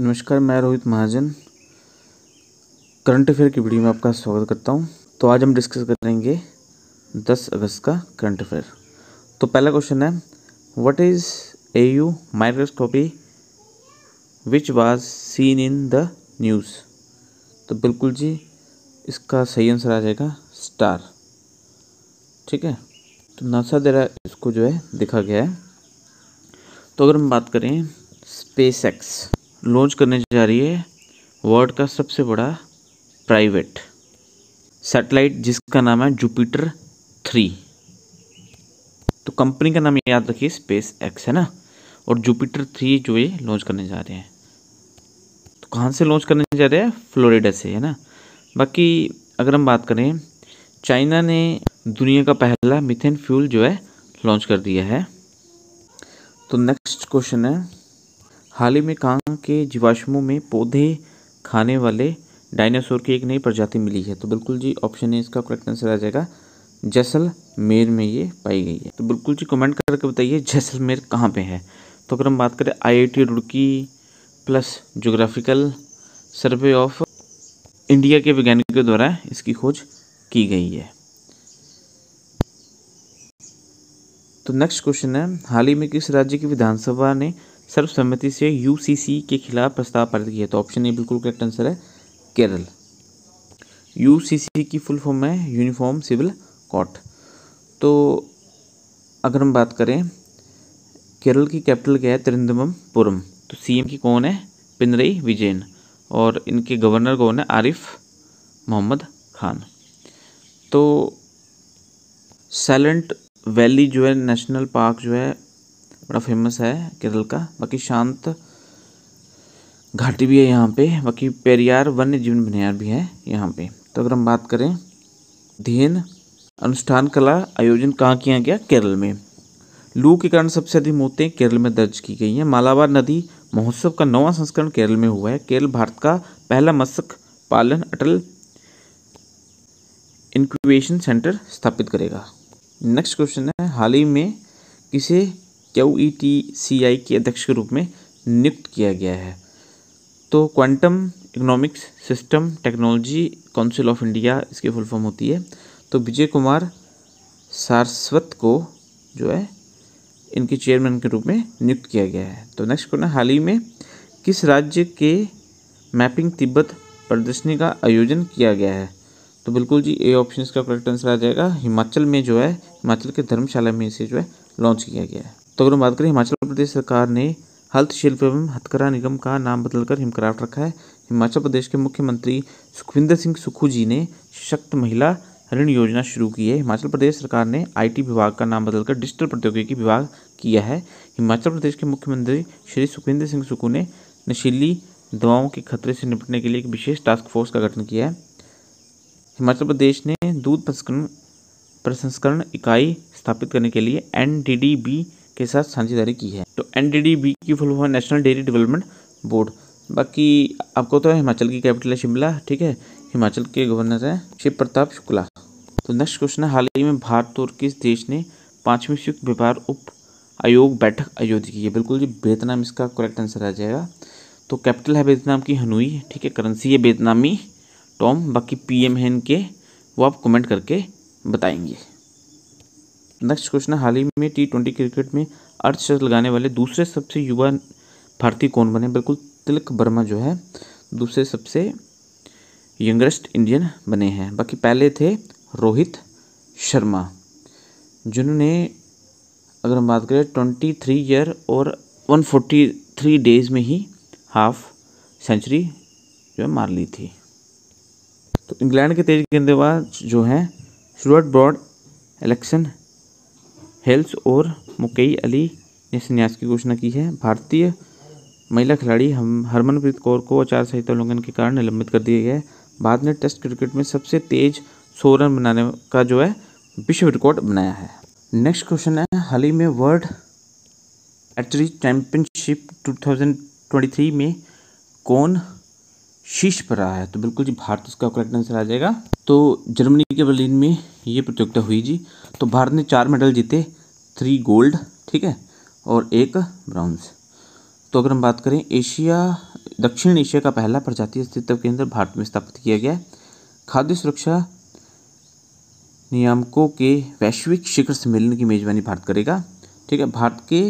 नमस्कार मैं Rohit Mahajan current affair की वीडियो में आपका स्वागत करता हूं तो आज हम डिस्कस करेंगे 10 अगस्त का करंट अफेयर तो पहला क्वेश्चन है what is A U microscopy which was seen in the news तो बिल्कुल जी इसका सही आंसर आ जाएगा स्टार ठीक है तो नासा द्वारा इसको जो है देखा गया है तो अगर हम बात करें स्पेस एक्स लॉन्च करने जा रही है वर्ल्ड का सबसे बड़ा प्राइवेट सैटेलाइट जिसका नाम है जुपिटर थ्री तो कंपनी का नाम याद रखिए स्पेस एक्स है ना और जुपिटर थ्री जो ये लॉन्च करने जा रहे हैं तो कहाँ से लॉन्च करने जा रहे हैं फ्लोरिडा से है ना बाकी अगर हम बात करें चाइना ने दुनिया का पहला मिथेन फ्यूल जो है लॉन्च कर दिया है तो नेक्स्ट क्वेश्चन है हाल ही में कांग के जीवाश्मों में पौधे खाने वाले डायनासोर की एक नई प्रजाति मिली है तो बिल्कुल जी ऑप्शन ए इसका करेक्ट आंसर आ जाएगा जैसलमेर में ये पाई गई है तो बिल्कुल जी कमेंट करके बताइए जैसलमेर कहाँ पे है तो अगर हम बात करें IIT Roorkee plus geographical survey of India के वैज्ञानिकों द्वारा इसकी खोज की गई है तो नेक्स्ट क्वेश्चन है हाल ही में किस राज्य की विधानसभा ने सर्वसम्मति से यूसीसी के खिलाफ प्रस्ताव पारित किया तो ऑप्शन ए बिल्कुल करेक्ट आंसर है केरल यूसीसी की फुल फॉर्म है यूनिफॉर्म सिविल कोर्ट तो अगर हम बात करें केरल की कैपिटल क्या है त्रिंदमपुरम तो सीएम की कौन है पिनरई विजयन और इनके गवर्नर कौन है आरिफ मोहम्मद खान तो सैलेंट वैली जो है नेशनल पार्क जो है बड़ा फेमस है केरल का बाकी शांत घाटी भी है यहाँ पे बाकी पेरियार वन्य जीवन बनियार भी है यहाँ पे तो अगर हम बात करें ध्यन अनुष्ठान कला आयोजन कहाँ किया गया केरल में लू के कारण सबसे अधिक मौतें केरल में दर्ज की गई हैं मालाबार नदी महोत्सव का नवा संस्करण केरल में हुआ है केरल भारत का पहला मत्स्य पालन अटल इंक्यूबेशन सेंटर स्थापित करेगा नेक्स्ट क्वेश्चन है हाल ही में किसे क्यू e के अध्यक्ष के रूप में नियुक्त किया गया है तो quantum economics system technology council of India इसकी फुल फॉर्म होती है तो विजय कुमार सारस्वत को जो है इनके चेयरमैन के रूप में नियुक्त किया गया है तो नेक्स्ट क्वेश्चन हाल ही में किस राज्य के मैपिंग तिब्बत प्रदर्शनी का आयोजन किया गया है तो बिल्कुल जी ए ऑप्शन का करेक्ट आंसर आ जाएगा हिमाचल में जो है हिमाचल के धर्मशाला में इसे जो है लॉन्च किया गया है तो अगर हम बात करें हिमाचल प्रदेश सरकार ने हल्थ शिल्प एवं हथकरा निगम का नाम बदलकर हिमक्राफ्ट रखा है हिमाचल प्रदेश के मुख्यमंत्री सुखविंदर सिंह सुखू जी ने सशक्त महिला ऋण योजना शुरू की है हिमाचल प्रदेश सरकार ने आईटी विभाग का नाम बदलकर डिजिटल प्रौद्योगिकी विभाग किया है हिमाचल प्रदेश के मुख्यमंत्री श्री सुखविंदर सिंह सुक्खू ने नशीली दवाओं के खतरे से निपटने के लिए एक विशेष टास्क फोर्स का गठन किया है हिमाचल प्रदेश ने दूध प्रसंस्करण प्रसंस्करण इकाई स्थापित करने के लिए एन के साथ साझेदारी की है तो एन की full form national dairy development board बाकी आपको तो हिमाचल की कैपिटल है शिमला ठीक है हिमाचल के गवर्नर हैं शिव प्रताप शुक्ला तो नेक्स्ट क्वेश्चन है हाल ही में भारत और किस देश ने पाँचवीं संयुक्त व्यापार उप आयोग बैठक आयोजित की है बिल्कुल जी वियतनाम इसका करेक्ट आंसर आ जाएगा तो कैपिटल है वियतनाम की हनुई ठीक है करेंसी है वियतनामी टॉम बाकी पीएम है इनके वो आप कमेंट करके बताएंगे नेक्स्ट क्वेश्चन है हाल ही में टी ट्वेंटी क्रिकेट में अर्थशत लगाने वाले दूसरे सबसे युवा भारतीय कौन बने बिल्कुल तिलक वर्मा जो है दूसरे सबसे यंगेस्ट इंडियन बने हैं बाकी पहले थे रोहित शर्मा जिन्होंने अगर हम बात करें ट्वेंटी थ्री ईयर और वन फोर्टी थ्री डेज में ही हाफ सेंचुरी जो है मार ली थी तो इंग्लैंड के तेज गेंदेबाज जो हैं स्टुअर्ट ब्रॉड एलेक्सन हेल्स और मुकेई अली ने संन्यास की घोषणा की है भारतीय महिला खिलाड़ी हम हरमनप्रीत कौर को आचार संहिता उल्लंघन के कारण निलंबित कर दिया गया है भारत ने टेस्ट क्रिकेट में सबसे तेज सौ रन बनाने का जो है विश्व रिकॉर्ड बनाया है नेक्स्ट क्वेश्चन है हाल ही में वर्ल्ड एटरी चैंपियनशिप 2023 में कौन शीर्ष पर रहा है तो बिल्कुल जी भारत उसका करेक्ट आंसर आ जाएगा तो जर्मनी के बर्लिन में ये प्रतियोगिता हुई जी तो भारत ने चार मेडल जीते थ्री गोल्ड ठीक है और एक ब्राउन्स तो अगर हम बात करें एशिया दक्षिण एशिया का पहला प्रजातीय अस्तित्व केंद्र भारत में स्थापित किया गया है खाद्य सुरक्षा नियामकों के वैश्विक शिखर सम्मेलन की मेजबानी भारत करेगा ठीक है भारत के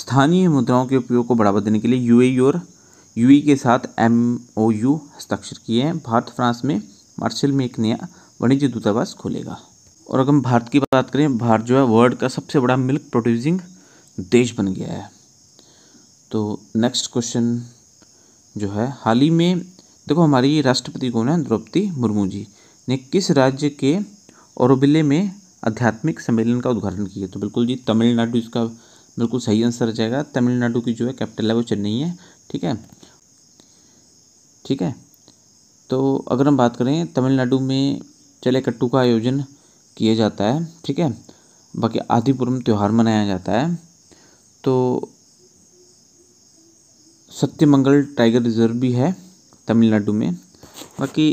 स्थानीय मुद्राओं के उपयोग को बढ़ावा देने के लिए यूएई और यूई के साथ एमओयू हस्ताक्षर किए हैं भारत फ्रांस में मार्शल में एक नया वाणिज्य दूतावास खोलेगा और अगर हम भारत की बात करें भारत जो है वर्ल्ड का सबसे बड़ा मिल्क प्रोड्यूसिंग देश बन गया है तो नेक्स्ट क्वेश्चन जो है हाल ही में देखो हमारी राष्ट्रपति कौन है द्रौपदी मुर्मू जी ने किस राज्य के औरबिले में आध्यात्मिक सम्मेलन का उद्घाटन किया तो बिल्कुल जी तमिलनाडु इसका बिल्कुल सही आंसर आ जाएगा तमिलनाडु की जो है कैपिटल है वो चेन्नई है ठीक है ठीक है तो अगर हम बात करें तमिलनाडु में चले कट्टू का आयोजन किया जाता है ठीक है बाकी आदिपुर में त्यौहार मनाया जाता है तो सत्यमंगल टाइगर रिजर्व भी है तमिलनाडु में बाकी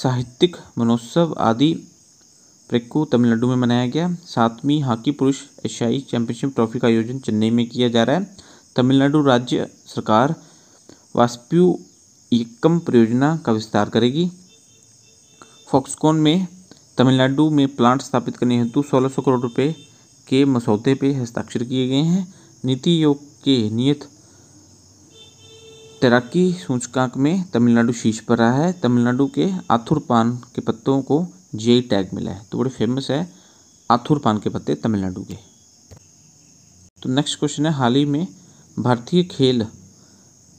साहित्यिक मनोत्सव आदि ट्रैक को तमिलनाडु में मनाया गया सातवीं हॉकी पुरुष एशियाई चैंपियनशिप ट्रॉफी का आयोजन चेन्नई में किया जा रहा है तमिलनाडु राज्य सरकार वास्प्यू एकम परियोजना का विस्तार करेगी फॉक्सकॉन में तमिलनाडु में प्लांट स्थापित करने हेतु 1600 करोड़ रुपए के मसौदे पर हस्ताक्षर किए गए हैं नीति योग के नियत तैराकी सूचकांक में तमिलनाडु शीर्ष पर रहा है तमिलनाडु के आथुर पान के पत्तों को जेई टैग मिला है तो बड़े फेमस है आथुर पान के पत्ते तमिलनाडु के तो नेक्स्ट क्वेश्चन है हाल ही में भारतीय खेल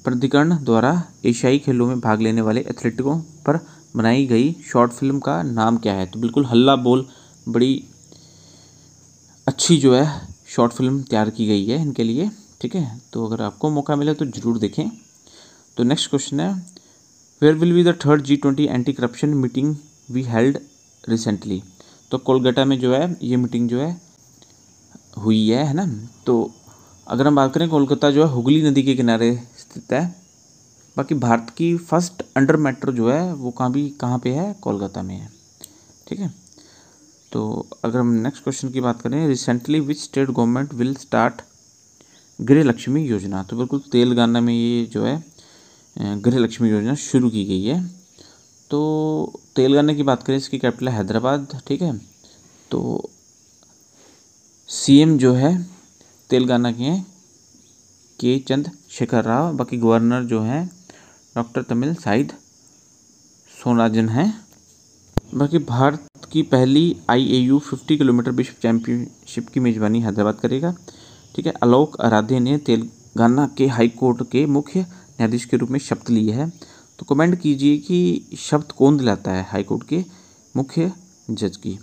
प्राधिकरण द्वारा एशियाई खेलों में भाग लेने वाले एथलीटों पर बनाई गई शॉर्ट फिल्म का नाम क्या है तो बिल्कुल हल्ला बोल बड़ी अच्छी जो है शॉर्ट फिल्म तैयार की गई है इनके लिए ठीक है तो अगर आपको मौका मिले तो ज़रूर देखें तो नेक्स्ट क्वेश्चन है where will be the third G twenty anti corruption meeting be held recently तो कोलकाता में जो है ये मीटिंग जो है हुई है है ना तो अगर हम बात करें कोलकाता जो है हुगली नदी के किनारे स्थित है बाकी भारत की फर्स्ट अंडर मेट्रो जो है वो कहाँ भी कहाँ पे है कोलकाता में है ठीक है तो अगर हम नेक्स्ट क्वेश्चन की बात करें recently which state government will start Griha Lakshmi योजना तो बिल्कुल तेलंगाना में ये जो है गृह लक्ष्मी योजना शुरू की गई है तो तेलंगाना की बात करें इसकी कैपिटल है हैदराबाद ठीक है तो सी जो है तेलंगाना के हैं के चंद्रशेखर राव बाकी गवर्नर जो हैं डॉक्टर तमिल साइद सोनाजन हैं बाकी भारत की पहली I A U fifty kilometre विश्व चैंपियनशिप की मेज़बानी हैदराबाद करेगा ठीक है आलोक आराध्य ने तेलंगाना के हाई कोर्ट के मुख्य न्यायाधीश के रूप में शब्द लिए है तो कमेंट कीजिए कि शब्द कौन दिलाता है हाई कोर्ट के मुख्य जज की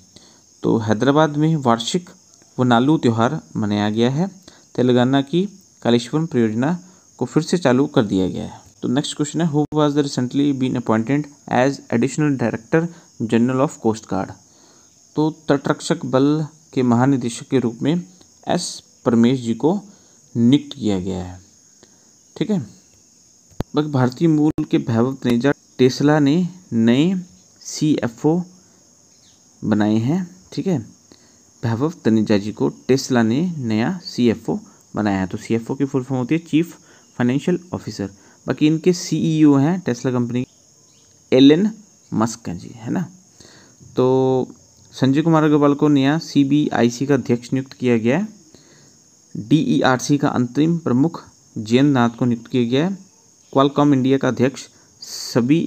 तो हैदराबाद में वार्षिक वनालू त्यौहार मनाया गया है तेलंगाना की कालेश्वरम परियोजना को फिर से चालू कर दिया गया है तो नेक्स्ट क्वेश्चन है who was the recently been appointed as additional director general of coast guard तो तटरक्षक बल के महानिदेशक के रूप में एस परमेश जी को नियुक्त किया गया है ठीक है बस भारतीय मूल के भैवव तनेजा टेस्ला ने नए सी एफ ओ बनाए हैं ठीक है भैवव तनेजा जी को टेस्ला ने नया सी एफ ओ बनाया है तो सी एफ ओ की फुल फॉर्म होती है चीफ फाइनेंशियल ऑफिसर बाकी इनके सीईओ e हैं टेस्ला कंपनी एलन मस्क हैं जी है ना तो संजय कुमार अग्रवाल को नया सीबीआईसी का अध्यक्ष नियुक्त किया गया है डीईआरसी e का अंतरिम प्रमुख जयंत नाथ को नियुक्त किया गया है क्वालकॉम इंडिया का अध्यक्ष सभी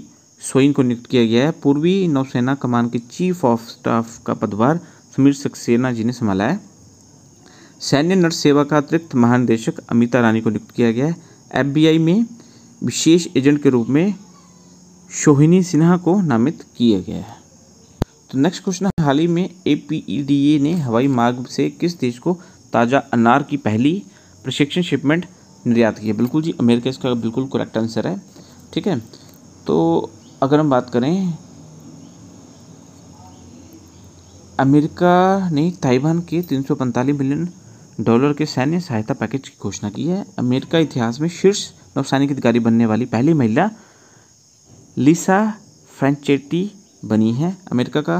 सोइन को नियुक्त किया गया है पूर्वी नौसेना कमान के चीफ ऑफ स्टाफ का पदभार समीर सक्सेना जी ने संभाला है सैन्य नर्स सेवा का अतिरिक्त महानिदेशक अमिता रानी को नियुक्त किया गया है एफ में विशेष एजेंट के रूप में शोहिनी सिन्हा को नामित किया गया है तो नेक्स्ट क्वेश्चन है हाल ही में ए पी ई डी ए ने हवाई मार्ग से किस देश को ताज़ा अनार की पहली प्रशिक्षण शिपमेंट निर्यात की है बिल्कुल जी अमेरिका इसका बिल्कुल करेक्ट आंसर है ठीक है तो अगर हम बात करें अमेरिका ने ताइवान के 345 मिलियन डॉलर के सैन्य सहायता पैकेज की घोषणा की है अमेरिका इतिहास में शीर्ष नौसैनिक अधिकारी बनने वाली पहली महिला लिसा फ्रेंचेटी बनी है अमेरिका का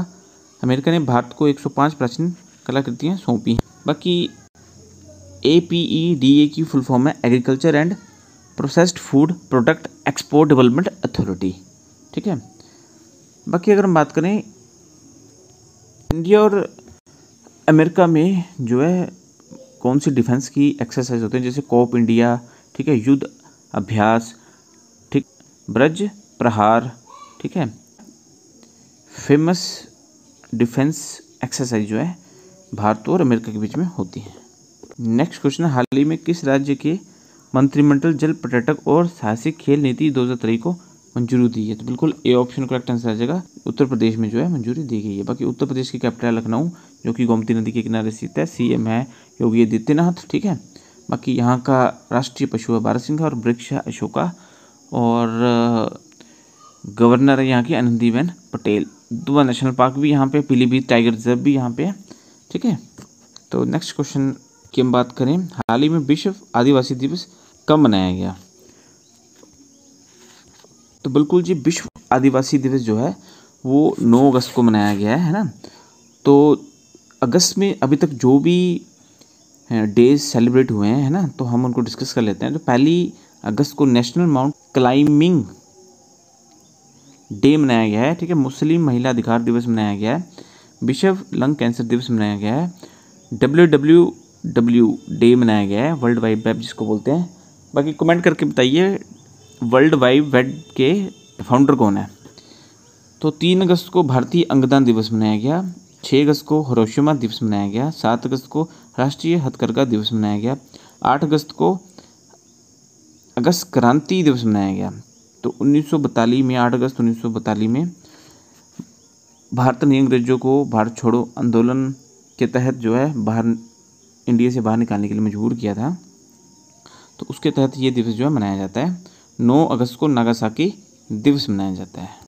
अमेरिका ने भारत को 105 प्राचीन कलाकृतियाँ सौंपी हैं बाकी A P E D A की फुल फॉर्म है agriculture and processed food product export development authority ठीक है बाकी अगर हम बात करें इंडिया और अमेरिका में जो है कौन सी डिफेंस की एक्सरसाइज होते हैं जैसे कोप इंडिया ठीक है युद्ध अभ्यास ठीक ब्रज प्रहार ठीक है फेमस डिफेंस एक्सरसाइज जो है भारत और अमेरिका के बीच में होती है नेक्स्ट क्वेश्चन हाल ही में किस राज्य के मंत्रिमंडल जल पर्यटक और साहसिक खेल नीति दो को मंजूरी दी है तो बिल्कुल ए ऑप्शन करेक्ट आंसर आ जाएगा उत्तर प्रदेश में जो है मंजूरी दी गई है बाकी उत्तर प्रदेश की कैपिटल लखनऊ जो कि गोमती नदी के किनारे स्थित है सीएम है योगी आदित्यनाथ ठीक है बाकी यहाँ का राष्ट्रीय पशु है भारत सिंह और वृक्ष है अशोका और गवर्नर है यहाँ की आनंदीबेन पटेल दुआ नेशनल पार्क भी यहाँ पे पीलीभीत टाइगर रिजर्व भी यहाँ पे है ठीक है तो नेक्स्ट क्वेश्चन की हम बात करें हाल ही में विश्व आदिवासी दिवस कब मनाया गया तो बिल्कुल जी विश्व आदिवासी दिवस जो है वो 9 अगस्त को मनाया गया है है ना तो अगस्त में अभी तक जो भी डेज सेलिब्रेट हुए हैं है ना तो हम उनको डिस्कस कर लेते हैं तो पहली अगस्त को नेशनल माउंट क्लाइंबिंग डे मनाया गया है ठीक है मुस्लिम महिला अधिकार दिवस मनाया गया है विश्व लंग कैंसर दिवस मनाया गया है डब्ल्यू डब्ल्यू डब्ल्यू डे मनाया गया है वर्ल्ड वाइड वेब जिसको बोलते हैं बाकी कमेंट करके बताइए वर्ल्ड वाइड वेब के फाउंडर कौन है तो तीन अगस्त को भारतीय अंगदान दिवस मनाया गया छः अगस्त को हरोशिमा दिवस मनाया गया सात अगस्त को राष्ट्रीय हथकरघा दिवस मनाया गया आठ अगस्त को अगस्त क्रांति दिवस मनाया गया तो उन्नीस में आठ अगस्त उन्नीस में भारत ने अंग्रेजों को भारत छोड़ो आंदोलन के तहत जो है बाहर इंडिया से बाहर निकालने के लिए मजबूर किया था तो उसके तहत ये दिवस जो है मनाया जाता है 9 अगस्त को नागासाकी दिवस मनाया जाता है